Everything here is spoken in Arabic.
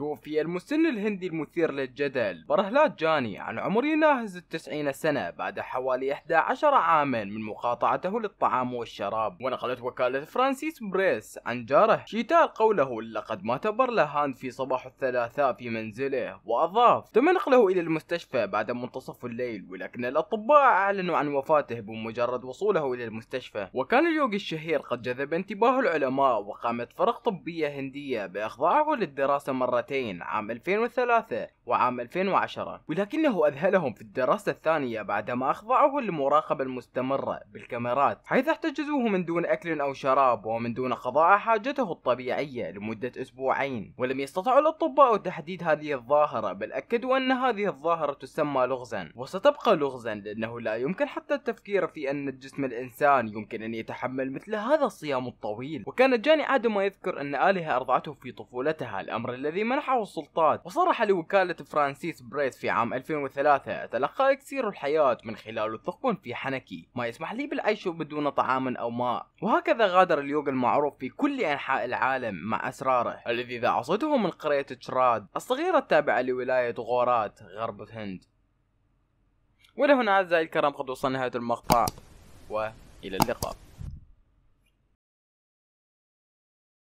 توفي المسن الهندي المثير للجدل برهلات جاني عن عمر يناهز التسعين سنة بعد حوالي 11 عاما من مقاطعته للطعام والشراب ونقلت وكالة فرانسيس بريس عن جاره شيتال قوله لقد مات برلهان في صباح الثلاثاء في منزله وأضاف تم نقله إلى المستشفى بعد منتصف الليل ولكن الأطباء أعلنوا عن وفاته بمجرد وصوله إلى المستشفى وكان اليوغي الشهير قد جذب انتباه العلماء وقامت فرق طبية هندية بإخضاعه للدراسة مرة مرتين عام 2003 وعام 2010 ولكنه أذهلهم في الدراسة الثانية بعدما أخضعه للمراقبة المستمرة بالكاميرات حيث احتجزوه من دون أكل أو شراب ومن دون قضاء حاجته الطبيعية لمدة أسبوعين ولم يستطع الأطباء تحديد هذه الظاهرة بل أكدوا أن هذه الظاهرة تسمى لغزا وستبقى لغزا لأنه لا يمكن حتى التفكير في أن جسم الإنسان يمكن أن يتحمل مثل هذا الصيام الطويل وكان جاني عادم ما يذكر أن آلهة أرضعته في طفولتها الأمر الذي منع منحه والسلطات وصرح لوكالة فرانسيس بريس في عام 2003 أتلقى إكسير الحياة من خلال الثقب في حنكي ما يسمح لي بالعيش بدون طعام أو ماء وهكذا غادر اليوغا المعروف في كل أنحاء العالم مع أسراره الذي ذا عصته من قرية تشراد الصغيرة التابعة لولاية غورات غرب الهند ولهنا أعزائي الكرام قد وصلنا نهاية المقطع وإلى اللقاء